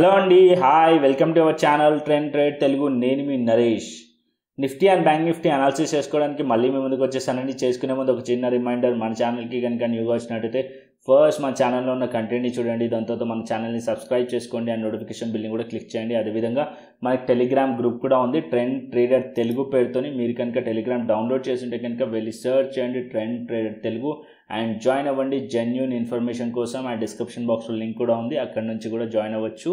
hello అండి hi welcome to our channel Trend Trade Telugu నేను మీ Naresh Nifty and Bank Nifty analysis చేసుకోవడానికి మళ్ళీ మీ ముందుకు వచ్చేసానండి చేసుకునే ముందు ఒక చిన్న రిమైండర్ మన ఛానల్కి కనుక న్యూగా వచ్చినట్టయితే ఫస్ట్ మన ఛానల్లో ఉన్న కంటెంట్ని చూడండి దాని తర్వాత మన ఛానల్ని సబ్స్క్రైబ్ చేసుకోండి అండ్ నోటిఫికేషన్ బిల్ని కూడా క్లిక్ చేయండి అదేవిధంగా మనకి టెలిగ్రామ్ గ్రూప్ కూడా ఉంది ట్రెండ్ ట్రేడర్ తెలుగు పేరుతోని మీరు కనుక టెలిగ్రామ్ డౌన్లోడ్ ఉంటే కనుక వెళ్ళి సర్చ్ చేయండి Trend Trader Telugu and join అవ్వండి జెన్యున్ ఇన్ఫర్మేషన్ కోసం ఆ డిస్క్రిప్షన్ బాక్స్లో లింక్ కూడా ఉంది అక్కడ నుంచి కూడా జాయిన్ అవ్వచ్చు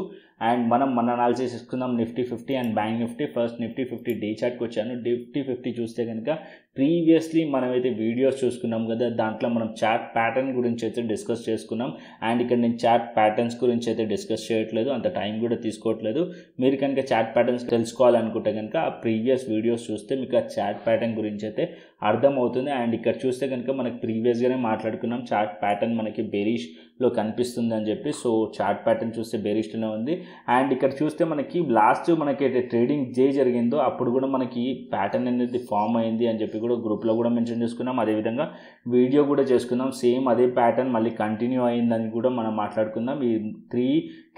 అండ్ మనం మన అనాలిసిస్ ఇస్తున్నాం Nifty fifty and Bank Nifty first Nifty fifty D చార్ట్కి వచ్చాను నిఫ్టీ ఫిఫ్టీ చూస్తే కనుక ప్రీవియస్లీ మనమైతే వీడియోస్ చూసుకున్నాం కదా దాంట్లో మనం చాట్ ప్యాటర్న్ గురించి అయితే డిస్కస్ చేసుకున్నాం అండ్ ఇక్కడ నేను చాట్ ప్యాటర్న్స్ గురించి అయితే డిస్కస్ చేయట్లేదు అంత టైం కూడా తీసుకోవట్లేదు మీరు కనుక చాట్ ప్యాటర్న్స్ తెలుసుకోవాలనుకుంటే కనుక ఆ ప్రీవియస్ వీడియోస్ చూస్తే మీకు ఆ చాట్ ప్యాటర్న్ గురించి అయితే అర్థమవుతుంది అండ్ ఇక్కడ చూస్తే కనుక మనకి ప్రీవియస్గానే మాట్లాడుకున్నాం చార్ట్ ప్యాటర్న్ మనకి బెరీష్లో కనిపిస్తుంది అని చెప్పి సో చార్ట్ ప్యాటర్న్ చూస్తే బెరీష్లోనే ఉంది అండ్ ఇక్కడ చూస్తే మనకి లాస్ట్ మనకి ట్రేడింగ్ జే జరిగిందో అప్పుడు కూడా మనకి ప్యాటర్న్ అనేది ఫామ్ అయింది అని చెప్పి కూడా గ్రూప్లో కూడా మెన్షన్ చేసుకున్నాం అదేవిధంగా వీడియో కూడా చేసుకున్నాం సేమ్ అదే ప్యాటర్న్ మళ్ళీ కంటిన్యూ అయిందని కూడా మనం మాట్లాడుకుందాం ఈ త్రీ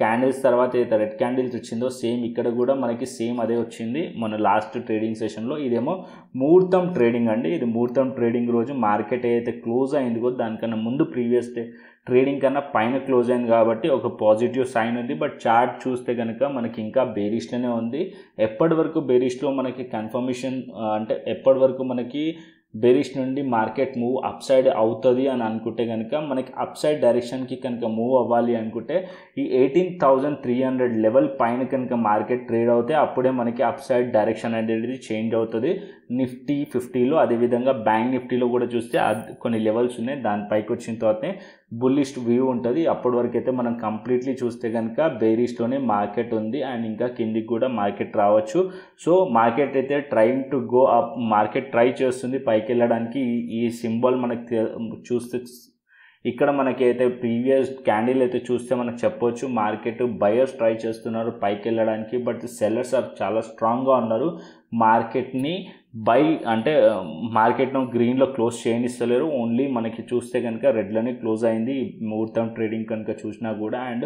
క్యాండిల్స్ తర్వాత అయితే రెడ్ క్యాండిల్స్ వచ్చిందో సేమ్ ఇక్కడ కూడా మనకి సేమ్ అదే వచ్చింది మన లాస్ట్ ట్రేడింగ్ సెషన్లో ఇదేమో ముహూర్తం ట్రేడింగ్ అండి అండి ఇది ముహూర్తం ట్రేడింగ్ రోజు మార్కెట్ ఏదైతే క్లోజ్ అయింది దానికన్నా ముందు ప్రీవియస్ డే ట్రేడింగ్ కన్నా పైన క్లోజ్ అయింది కాబట్టి ఒక పాజిటివ్ సైన్ ఉంది బట్ చార్ట్ చూస్తే కనుక మనకి ఇంకా బేరిష్లోనే ఉంది ఎప్పటి వరకు బేరిష్లో మనకి కన్ఫర్మేషన్ అంటే ఎప్పటి వరకు మనకి బెరిష్ నుండి మార్కెట్ మూవ్ అప్ సైడ్ అవుతుంది అని అనుకుంటే కనుక మనకి అప్ సైడ్ డైరెక్షన్కి కనుక మూవ్ అవ్వాలి అనుకుంటే ఈ eighteen thousand three hundred level పైన కనుక మార్కెట్ ట్రేడ్ అవుతే అప్పుడే మనకి అప్ సైడ్ డైరెక్షన్ అనేది చేంజ్ అవుతుంది నిఫ్టీ ఫిఫ్టీలో అదేవిధంగా బ్యాంక్ నిఫ్టీలో కూడా చూస్తే కొన్ని లెవెల్స్ ఉన్నాయి దానిపైకి వచ్చిన తర్వాతనే బుల్లిస్ట్ వ్యూ ఉంటుంది అప్పటి వరకు అయితే మనం కంప్లీట్లీ చూస్తే కనుక బేరీస్లోనే మార్కెట్ ఉంది అండ్ ఇంకా కిందికి కూడా మార్కెట్ రావచ్చు సో మార్కెట్ అయితే trying to go up market try చేస్తుంది పైకి వెళ్ళడానికి ఈ సింబల్ మనకి చూస్తే ఇక్కడ మనకి అయితే ప్రీవియస్ క్యాండిల్ అయితే చూస్తే మనకు చెప్పొచ్చు మార్కెట్ బయర్స్ ట్రై చేస్తున్నారు పైకి వెళ్ళడానికి బట్ సెల్లర్స్ ఆర్ చాలా స్ట్రాంగ్గా ఉన్నారు మార్కెట్ని బై అంటే మార్కెట్ను గ్రీన్లో క్లోజ్ చేయనిస్తలేరు ఓన్లీ మనకి చూస్తే కనుక రెడ్లోనే క్లోజ్ అయింది ముహూర్తం ట్రేడింగ్ కనుక చూసినా కూడా అండ్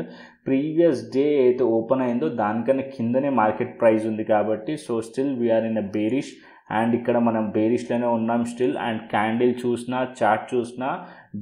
ప్రీవియస్ డే అయితే ఓపెన్ అయిందో దానికన్నా కిందనే మార్కెట్ ప్రైస్ ఉంది కాబట్టి so still we are in a bearish and ఇక్కడ మనం బేరిష్లోనే ఉన్నాం స్టిల్ అండ్ క్యాండిల్ చూసినా చాట్ చూసినా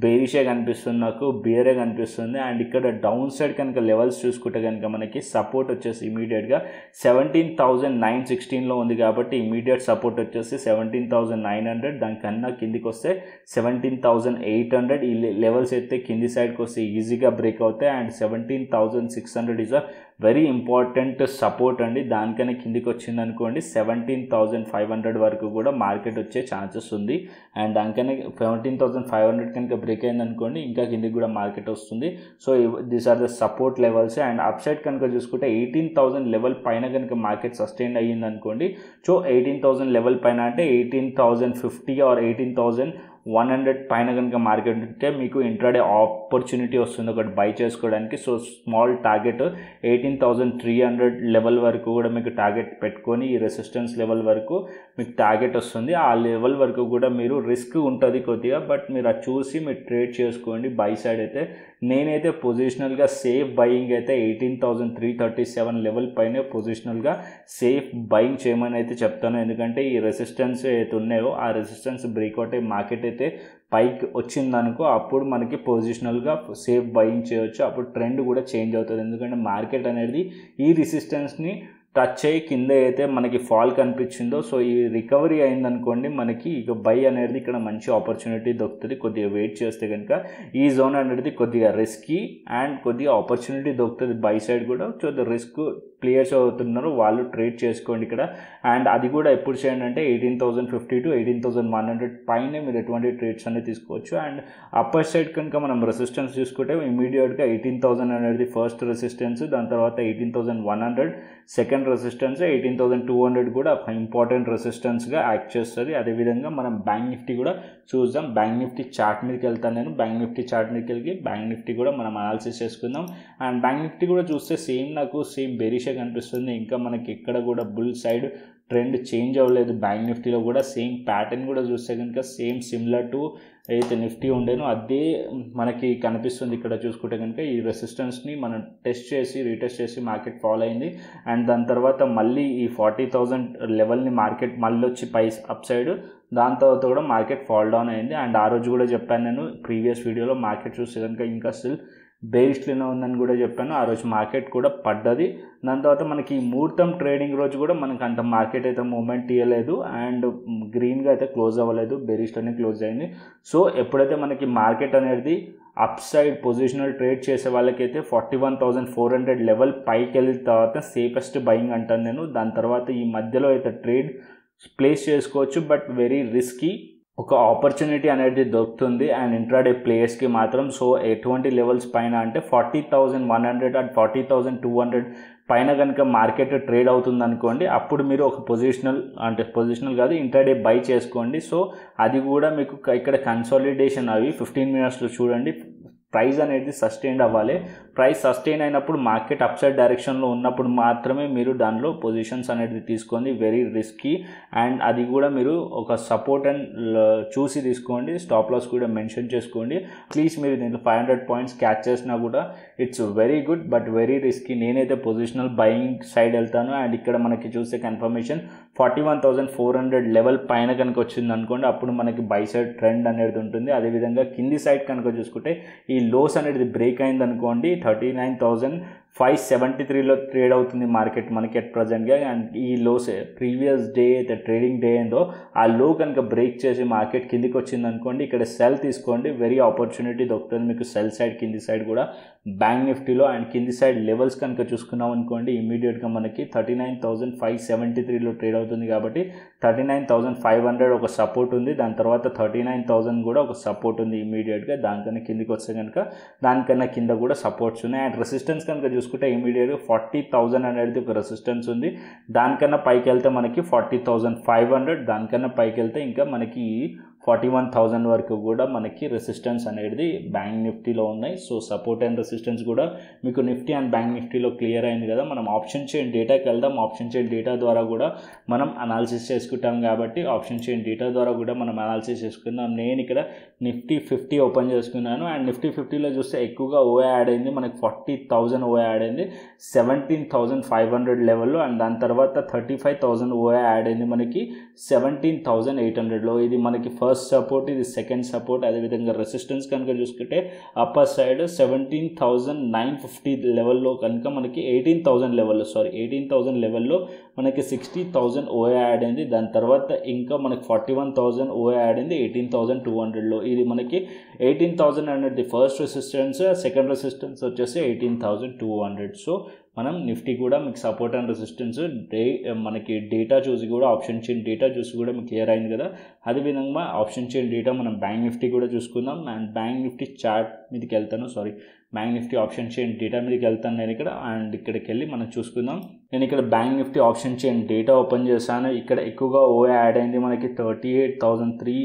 బేరిషే కనిపిస్తుంది నాకు బేరే కనిపిస్తుంది అండ్ ఇక్కడ డౌన్ సైడ్ కనుక లెవెల్స్ చూసుకుంటే కనుక మనకి సపోర్ట్ వచ్చేసి ఇమీడియట్గా సెవెంటీన్ థౌజండ్ నైన్ సిక్స్టీన్లో ఉంది కాబట్టి ఇమీడియట్ సపోర్ట్ వచ్చేసి సెవెంటీన్ థౌజండ్ నైన్ హండ్రెడ్ దానికన్నా కిందికి వస్తే సెవెంటీన్ థౌజండ్ ఎయిట్ హండ్రెడ్ ఈ లెవెల్స్ అయితే కింది సైడ్కి వస్తే ఈజీగా బ్రేక్ అవుతాయి and seventeen thousand six hundred is a very important support అండి దానికైనా కిందికి వచ్చింది అనుకోండి సెవెంటీన్ థౌజండ్ ఫైవ్ హండ్రెడ్ వరకు కూడా మార్కెట్ వచ్చే ఛాన్సెస్ ఉంది అండ్ దానికైనా సెవెంటీన్ థౌజండ్ ఫైవ్ హండ్రెడ్ కనుక బ్రేక్ అయింది అనుకోండి ఇంకా కిందికి కూడా మార్కెట్ వస్తుంది so these are the support levels and upside కనుక చూసుకుంటే ఎయిటీన్ థౌజండ్ లెవెల్ పైన కనుక మార్కెట్ సస్టైన్ అయ్యింది అనుకోండి సో ఎయిటీన్ థౌజండ్ లెవెల్ పైన అంటే eighteen thousand fifty or eighteen thousand one hundred పైన కనుక మార్కెట్ ఉంటే మీకు ఇంట్రాడే ఆపర్చునిటీ వస్తుంది ఒకటి బై చేసుకోవడానికి so small target eighteen thousand three hundred level వరకు కూడా మీకు టార్గెట్ పెట్టుకొని ఈ రెసిస్టెన్స్ లెవెల్ వరకు మీకు టార్గెట్ వస్తుంది ఆ లెవెల్ వరకు కూడా మీరు రిస్క్ ఉంటుంది కొద్దిగా బట్ మీరు అది చూసి మీరు ట్రేడ్ చేసుకోండి బై సైడ్ అయితే నేనైతే పొజిషనల్గా సేఫ్ బయింగ్ అయితే eighteen thousand three thirty seven level పైన పొజిషనల్గా సేఫ్ బయింగ్ చేయమని అయితే చెప్తాను ఎందుకంటే ఈ రెసిస్టెన్స్ అయితే ఉన్నాయో ఆ రెసిస్టెన్స్ బ్రేక్అవుట్ అయ్యి మార్కెట్ అయితే పైకి వచ్చిందనుకో అప్పుడు మనకి పొజిషనల్గా సేఫ్ బయింగ్ చేయవచ్చు అప్పుడు ట్రెండ్ కూడా చేంజ్ అవుతుంది ఎందుకంటే మార్కెట్ అనేది ఈ రెసిస్టెన్స్ని టచ్ అయ్యి కింద అయితే మనకి ఫాల్ కనిపించిందో సో ఈ రికవరీ అయిందనుకోండి మనకి ఇక బై అనేది ఇక్కడ మంచి ఆపర్చునిటీ దొరుకుతుంది కొద్దిగా వెయిట్ చేస్తే కనుక ఈ జోన్ అనేది కొద్దిగా రిస్కీ అండ్ కొద్దిగా ఆపర్చునిటీ దొరుకుతుంది బై సైడ్ కూడా సో రిస్క్ క్లియర్స్ అవుతున్నారు వాళ్ళు ట్రేడ్ చేసుకోండి ఇక్కడ అండ్ అది కూడా ఎప్పుడు చేయండి అంటే eighteen thousand fifty to eighteen thousand one hundred పైనే మీరు ఎటువంటి ట్రేడ్స్ అనేది తీసుకోవచ్చు అండ్ అప్పర్ సైడ్ కనుక మనం రెసిస్టెన్స్ తీసుకుంటే ఇమీడియట్గా ఎయిటీన్ థౌసండ్ అనేది ఫస్ట్ రెసిస్టెన్స్ దాని తర్వాత eighteen thousand one hundred second important resistance eighteen thousand two hundred కూడా ఒక ఇంపార్టెంట్ రెసిస్టెన్స్గా యాక్ట్ చేస్తుంది అదేవిధంగా మనం బ్యాంక్ నిఫ్టీ కూడా చూద్దాం బ్యాంక్ నిఫ్టీ చార్ట్ మీదకి వెళ్తాను నేను బ్యాంక్ నిఫ్టీ చార్ట్ మీదకి వెళ్ళి బ్యాంక్ నిఫ్టీ కూడా మనం అనాలిసిస్ చేసుకుందాం అండ్ బ్యాంక్ నిఫ్టీ కూడా చూస్తే సేమ్ నాకు సేమ్ బెరిషే కనిపిస్తుంది ఇంకా మనకి ఎక్కడ కూడా బుల్ సైడ్ ట్రెండ్ చేంజ్ అవ్వలేదు బ్యాంక్ నిఫ్టీలో కూడా సేమ్ ప్యాటర్న్ కూడా చూస్తే కనుక సేమ్ సిమిలర్ టు అయితే నిఫ్టీ ఉండేనో అదే మనకి కనిపిస్తుంది ఇక్కడ చూసుకుంటే కనుక ఈ రెసిస్టెన్స్ని మనం టెస్ట్ చేసి రీటెస్ట్ చేసి మార్కెట్ ఫాలో అయింది అండ్ దాని తర్వాత మళ్ళీ ఈ ఫార్టీ థౌజండ్ లెవెల్ని మార్కెట్ మళ్ళీ వచ్చి పై అప్ సైడ్ దాని తర్వాత కూడా మార్కెట్ ఫాల్ డౌన్ అయింది అండ్ ఆ రోజు కూడా చెప్పాను నేను ప్రీవియస్ వీడియోలో మార్కెట్ చూస్తే కనుక ఇంకా స్టిల్ బేయిష్లోనే ఉందని కూడా చెప్పాను ఆ రోజు మార్కెట్ కూడా పడ్డది దాని తర్వాత మనకి ఈ ముహూర్తం ట్రేడింగ్ రోజు కూడా మనకు అంత మార్కెట్ అయితే మూమెంట్ ఇవ్వలేదు అండ్ గ్రీన్గా అయితే క్లోజ్ అవ్వలేదు అనేది క్లోజ్ అయింది సో ఎప్పుడైతే మనకి మార్కెట్ అనేది అప్ సైడ్ పొజిషనల్ ట్రేడ్ చేసే వాళ్ళకైతే forty one thousand four hundred level పైకి వెళ్ళిన తర్వాత సేఫెస్ట్ బయింగ్ అంటాను నేను దాని తర్వాత ఈ మధ్యలో అయితే ట్రేడ్ ప్లేస్ చేసుకోవచ్చు బట్ వెరీ రిస్కీ ఒక ఆపర్చునిటీ అనేది దొరుకుతుంది అండ్ ఇంట్రాడే ప్లేయర్స్కి మాత్రం సో ఎటువంటి లెవెల్స్ పైన అంటే forty thousand one hundred and forty thousand two hundred పైన కనుక మార్కెట్ ట్రేడ్ అవుతుంది అనుకోండి అప్పుడు మీరు ఒక పొజిషనల్ అంటే పొజిషనల్ కాదు ఇంట్రాడే బై చేసుకోండి సో అది కూడా మీకు ఇక్కడ కన్సాలిడేషన్ అవి ఫిఫ్టీన్ మినిట్స్లో చూడండి ప్రైస్ అనేది సస్టైన్ అవ్వాలి ప్రైస్ సస్టైన్ అయినప్పుడు మార్కెట్ అప్సైడ్ డైరెక్షన్లో ఉన్నప్పుడు మాత్రమే మీరు దానిలో పొజిషన్స్ అనేది తీసుకోండి వెరీ రిస్కీ అండ్ అది కూడా మీరు ఒక సపోర్ట్ అండ్ చూసి తీసుకోండి స్టాప్ లాస్ కూడా మెన్షన్ చేసుకోండి ప్లీజ్ మీరు దీంట్లో ఫైవ్ హండ్రెడ్ పాయింట్స్ క్యాచ్ చేసినా కూడా it's very good but very risky నేనైతే పొజిషనల్ బయింగ్ సైడ్ వెళ్తాను అండ్ ఇక్కడ మనకి చూసే confirmation forty one thousand four hundred level పైన కనుక వచ్చింది అనుకోండి అప్పుడు మనకి బై సైడ్ ట్రెండ్ అనేది ఉంటుంది అదేవిధంగా కింది సైడ్ కనుక చూసుకుంటే ఈ లోస్ అనేది బ్రేక్ అయింది అనుకోండి thirty nine thousand five seventy త్రీలో ట్రేడ్ అవుతుంది మార్కెట్ మనకి అట్ ప్రజెంట్గా అండ్ ఈ లోస్ ప్రీవియస్ డే అయితే ట్రేడింగ్ డే ఏందో ఆ లో కనుక బ్రేక్ చేసి మార్కెట్ కిందికి వచ్చింది అనుకోండి ఇక్కడ సెల్ తీసుకోండి వెరీ ఆపర్చునిటీ దొరుకుతుంది మీకు సెల్ సైడ్ కింది సైడ్ కూడా బ్యాంక్ నిఫ్టీలో అండ్ కింది సైడ్ లెవెల్స్ కనుక చూసుకున్నాం అనుకోండి ఇమీడియట్గా మనకి thirty nine thousand five seventy త్రీలో ట్రేడ్ అవుతుంది కాబట్టి thirty nine thousand five hundred ఒక సపోర్ట్ ఉంది దాని తర్వాత థర్టీ నైన్ థౌజండ్ కూడా ఒక సపోర్ట్ ఉంది ఇమీడియట్గా దానికన్నా కిందకి వస్తే కనుక దానికన్నా కింద కూడా సపోర్ట్స్ ఉన్నాయి అండ్ రెసిస్టెన్స్ కనుక చూసుకుంటే ఇమీడియట్గా ఫార్టీ థౌజండ్ అనేది ఒక రెసిస్టెన్స్ ఉంది దానికన్నా పైకి వెళ్తే మనకి ఫార్టీ థౌజండ్ ఫైవ్ హండ్రెడ్ దానికన్నా పైకి వెళ్తే ఇంకా మనకి ఫార్టీ వన్ థౌజండ్ వరకు కూడా మనకి రెసిస్టెన్స్ అనేది బ్యాంక్ నిఫ్టీలో ఉన్నాయి సో సపోర్ట్ అండ్ రెసిస్టెన్స్ కూడా మీకు నిఫ్టీ అండ్ బ్యాంక్ నిఫ్టీలో క్లియర్ అయింది కదా మనం ఆప్షన్ చైన్ డేటాకి వెళ్దాం ఆప్షన్ చైన్ డేటా ద్వారా కూడా మనం అనాలిసిస్ చేసుకుంటాం కాబట్టి ఆప్షన్ చైన్ డేటా ద్వారా కూడా మనం అనాలిసిస్ చేసుకుందాం నేను ఇక్కడ నిఫ్టీ ఫిఫ్టీ ఓపెన్ చేసుకున్నాను అండ్ నిఫ్టీ ఫిఫ్టీలో చూస్తే ఎక్కువగా ఓఏ యాడ్ అయింది మనకి ఫార్టీ థౌజండ్ ఓఏ యాడ్ అయింది సెవెంటీన్ థౌజండ్ ఫైవ్ హండ్రెడ్ లెవెల్లో అండ్ దాని తర్వాత thirty five thousand OI add అయింది మనకి సెవెంటీన్ థౌజండ్ ఎయిట్ హండ్రెడ్లో ఇది మనకి ఫస్ట్ ఫస్ట్ సపోర్ట్ ఇది సెకండ్ సపోర్ట్ అదేవిధంగా రెసిస్టెన్స్ కనుక చూసుకుంటే upper side seventeen thousand nine fifty లెవెల్లో కనుక మనకి ఎయిటీన్ థౌజండ్ లెవెల్లో సారీ ఎయిటీన్ థౌజండ్ లెవెల్లో మనకి సిక్స్టీ థౌజండ్ ఓఏ యాడ్ అయింది దాని తర్వాత ఇంకా మనకి forty one thousand OI add అయింది ఎయిటీన్ థౌజండ్ టూ హండ్రెడ్లో ఇది మనకి ఎయిటీన్ థౌజండ్ అనేది ఫస్ట్ రెసిస్టెన్స్ సెకండ్ రెసిస్టెన్స్ వచ్చేసి eighteen thousand two hundred so మనం నిఫ్టీ కూడా మీకు సపోర్ట్ అండ్ రెసిస్టెన్స్ డే మనకి డేటా చూసి కూడా ఆప్షన్ చైన్ డేటా చూసి కూడా మీకు క్లియర్ అయింది కదా అదేవిధంగా ఆప్షన్ చైన్ డేటా మనం బ్యాంక్ నిఫ్టీ కూడా చూసుకుందాం అండ్ బ్యాంక్ నిఫ్టీ చార్ట్ మీదకి వెళ్తాను sorry Bank Nifty option chain data మీదకి వెళ్తాను నేను ఇక్కడ అండ్ ఇక్కడికి వెళ్ళి మనం చూసుకుందాం నేను ఇక్కడ Bank Nifty option chain data open చేశాను ఇక్కడ ఎక్కువగా ఓ యాడ్ అయింది మనకి thirty eight thousand three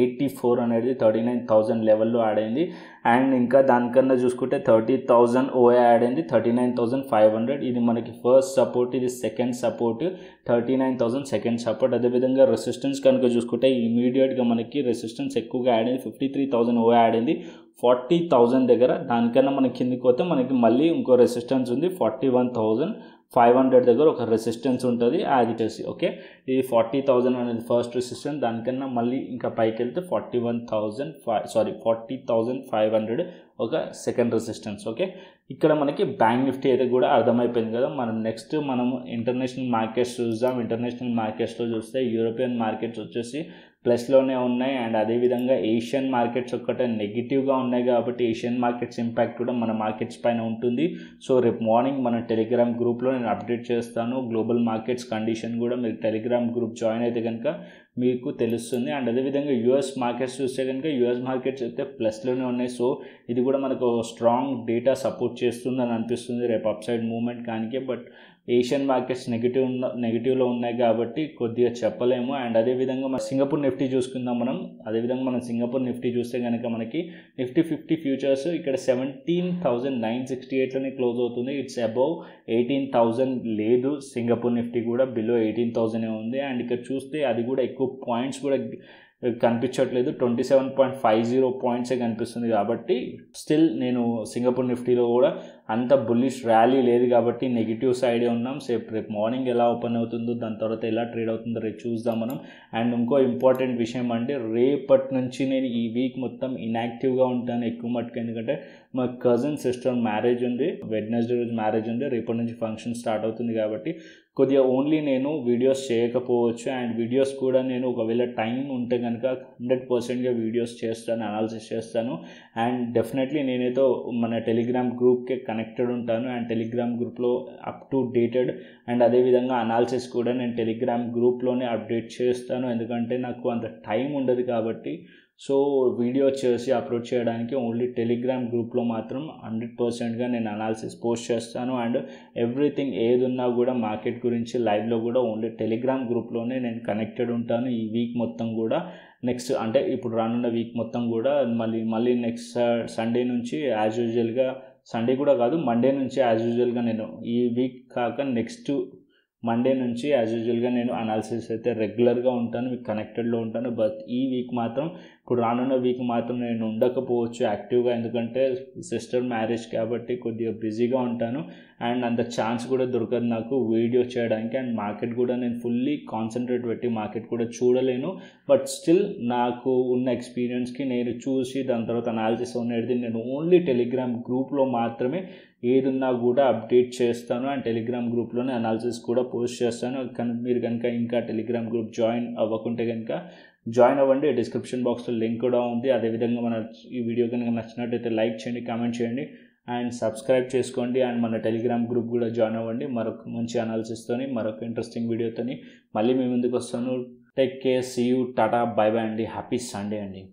eighty four అనేది థర్టీ నైన్ థౌజండ్ లెవెల్లో యాడ్ అయింది అండ్ ఇంకా దానికన్నా చూసుకుంటే థర్టీ థౌజండ్ ఓఏ యాడ్ అయింది thirty nine thousand five hundred ఇది మనకి ఫస్ట్ సపోర్ట్ ఇది second support thirty nine thousand second support అదేవిధంగా రెసిస్టెన్స్ కనుక చూసుకుంటే ఇమీడియట్గా మనకి రెసిస్టెన్స్ ఎక్కువగా యాడ్ అయింది fifty three thousand OI add అయింది ఫార్టీ థౌజండ్ దగ్గర దానికన్నా మనకి కిందికి పోతే మనకి మళ్ళీ ఇంకో రెసిస్టెన్స్ ఉంది forty one thousand five hundred దగ్గర ఒక రెసిస్టెన్స్ ఉంటుంది అది ఓకే ఇది ఫార్టీ థౌజండ్ అనేది ఫస్ట్ రెసిస్టెన్స్ దానికన్నా మళ్ళీ ఇంకా పైకి వెళ్తే forty one thousand five sorry forty thousand five hundred ఒక సెకండ్ రెసిస్టెన్స్ ఓకే ఇక్కడ మనకి బ్యాంక్ నిఫ్టీ అయితే కూడా అర్థమైపోయింది కదా మనం నెక్స్ట్ మనం ఇంటర్నేషనల్ మార్కెట్స్ చూద్దాం ఇంటర్నేషనల్ మార్కెట్స్లో చూస్తే యూరోపియన్ మార్కెట్స్ వచ్చేసి ప్లస్లోనే ఉన్నాయి అండ్ అదేవిధంగా ఏషియన్ మార్కెట్స్ ఒక్కటే నెగిటివ్గా ఉన్నాయి కాబట్టి ఏషియన్ మార్కెట్స్ ఇంపాక్ట్ కూడా మన మార్కెట్స్ పైన ఉంటుంది సో రేపు మార్నింగ్ మన టెలిగ్రామ్ గ్రూప్లో నేను అప్డేట్ చేస్తాను గ్లోబల్ మార్కెట్స్ కండిషన్ కూడా మీరు టెలిగ్రామ్ గ్రూప్ జాయిన్ అయితే కనుక మీకు తెలుస్తుంది అండ్ అదేవిధంగా యూఎస్ మార్కెట్స్ చూస్తే కనుక యూఎస్ మార్కెట్స్ అయితే ప్లస్లోనే ఉన్నాయి సో ఇది కూడా మనకు స్ట్రాంగ్ డేటా సపోర్ట్ చేస్తుందని అనిపిస్తుంది రేపు అప్ సైడ్ మూమెంట్ కానికే బట్ ఏషియన్ మార్కెట్స్ నెగిటివ్ ఉన్న నెగిటివ్లో ఉన్నాయి కాబట్టి కొద్దిగా చెప్పలేము అండ్ అదేవిధంగా మన సింగపూర్ నిఫ్టీ చూసుకుందాం మనం అదేవిధంగా మనం సింగపూర్ నిఫ్టీ చూస్తే కనుక మనకి నిఫ్టీ ఫిఫ్టీ ఫ్యూచర్స్ ఇక్కడ సెవెంటీన్ థౌజండ్ నైన్ సిక్స్టీ ఎయిట్లోనే క్లోజ్ అవుతుంది ఇట్స్ అబౌవ్ ఎయిటీన్ థౌజండ్ లేదు సింగపూర్ నిఫ్టీ కూడా బిలో ఎయిటీన్ థౌజండే ఉంది అండ్ ఇక్కడ చూస్తే అది కూడా ఎక్కువ పాయింట్స్ కూడా కనిపించట్లేదు twenty seven point five zero పాయింట్సే కనిపిస్తుంది కాబట్టి స్టిల్ నేను సింగపూర్ నిఫ్టీలో కూడా అంత బుల్లిష్ ర్యాలీ లేదు కాబట్టి నెగిటివ్ సైడే ఉన్నాం సేపు రేపు మార్నింగ్ ఎలా ఓపెన్ అవుతుందో దాని తర్వాత ఎలా ట్రేడ్ అవుతుందో రేపు చూద్దాం మనం అండ్ ఇంకో ఇంపార్టెంట్ విషయం అంటే రేపటి నుంచి నేను ఈ వీక్ మొత్తం ఇన్యాక్టివ్గా ఉంటాను ఎక్కువ మటుకు ఎందుకంటే మా కజిన్ సిస్టర్ మ్యారేజ్ ఉంది వెడ్నెస్డే రోజు మ్యారేజ్ ఉంది రేపటి నుంచి ఫంక్షన్ స్టార్ట్ అవుతుంది కాబట్టి కొద్దిగా ఓన్లీ నేను వీడియోస్ చేయకపోవచ్చు అండ్ వీడియోస్ కూడా నేను ఒకవేళ టైం ఉంటే కనుక హండ్రెడ్ పర్సెంట్గా వీడియోస్ చేస్తాను అనాలిసిస్ చేస్తాను అండ్ డెఫినెట్లీ నేనైతే మన టెలిగ్రామ్ గ్రూప్కి కనెక్ట్ కనెక్టెడ్ ఉంటాను అండ్ టెలిగ్రామ్ గ్రూప్లో అప్ టు డేటెడ్ అండ్ అదేవిధంగా అనాలిసిస్ కూడా నేను టెలిగ్రామ్ గ్రూప్లోనే అప్డేట్ చేస్తాను ఎందుకంటే నాకు అంత టైం ఉండదు కాబట్టి సో వీడియో చేసి అప్లోడ్ చేయడానికి ఓన్లీ టెలిగ్రామ్ గ్రూప్లో మాత్రం హండ్రెడ్ పర్సెంట్గా నేను అనాలిసిస్ పోస్ట్ చేస్తాను అండ్ ఎవ్రీథింగ్ ఏది ఉన్నా కూడా మార్కెట్ గురించి లైవ్లో కూడా ఓన్లీ టెలిగ్రామ్ గ్రూప్లోనే నేను కనెక్టెడ్ ఉంటాను ఈ వీక్ మొత్తం కూడా నెక్స్ట్ అంటే ఇప్పుడు రానున్న వీక్ మొత్తం కూడా మళ్ళీ మళ్ళీ నెక్స్ట్ సండే నుంచి యాజ్ యూజువల్గా సండే కూడా కాదు మండే నుంచి యాజ్ యూజువల్గా నేను ఈ వీక్ కాక నెక్స్ట్ మండే నుంచి యాజ్ యూజువల్గా నేను అనాలిసిస్ అయితే రెగ్యులర్గా ఉంటాను మీకు కనెక్టెడ్లో ఉంటాను బట్ ఈ వీక్ మాత్రం ఇప్పుడు రానున్న వీక్ మాత్రం నేను ఉండకపోవచ్చు యాక్టివ్గా ఎందుకంటే సిస్టర్ మ్యారేజ్ కాబట్టి కొద్దిగా బిజీగా ఉంటాను అండ్ అంత ఛాన్స్ కూడా దొరకదు నాకు వీడియో చేయడానికి అండ్ మార్కెట్ కూడా నేను ఫుల్లీ కాన్సన్ట్రేట్ పెట్టి మార్కెట్ కూడా చూడలేను బట్ స్టిల్ నాకు ఉన్న ఎక్స్పీరియన్స్కి నేను చూసి దాని తర్వాత అనాలిసిస్ అనేది నేను ఓన్లీ టెలిగ్రామ్ గ్రూప్లో మాత్రమే ఏదున్నా కూడా అప్డేట్ చేస్తాను అండ్ టెలిగ్రామ్ గ్రూప్లోనే అనాలిసిస్ కూడా పోస్ట్ చేస్తాను మీరు కనుక ఇంకా టెలిగ్రామ్ గ్రూప్ జాయిన్ అవ్వకుంటే కనుక జాయిన్ అవ్వండి డిస్క్రిప్షన్ బాక్స్లో లింక్ కూడా ఉంది అదేవిధంగా మన ఈ వీడియో కనుక నచ్చినట్టయితే లైక్ చేయండి కామెంట్ చేయండి అండ్ సబ్స్క్రైబ్ చేసుకోండి అండ్ మన టెలిగ్రామ్ గ్రూప్ కూడా జాయిన్ అవ్వండి మరొక మంచి అనాలిసిస్తోని మరొక ఇంట్రెస్టింగ్ వీడియోతోని మళ్ళీ మీ ముందుకు వస్తాను take care see you tata bye bye అండి హ్యాపీ సండే అండి